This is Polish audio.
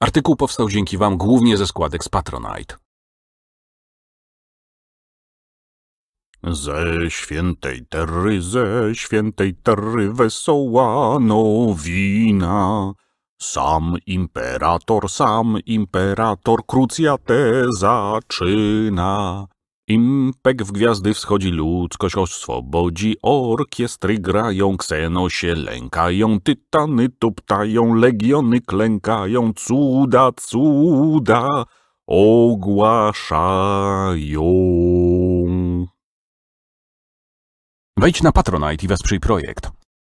Artykuł powstał dzięki Wam głównie ze składek z Patronite. Ze świętej terry, ze świętej terry wesoła nowina. Sam imperator, sam imperator krucjatę zaczyna. Impek w gwiazdy wschodzi ludzkość oswobodzi, orkiestry grają, kseno się lękają, tytany tuptają, legiony klękają, cuda, cuda ogłaszają. Wejdź na Patronite i wesprzyj projekt.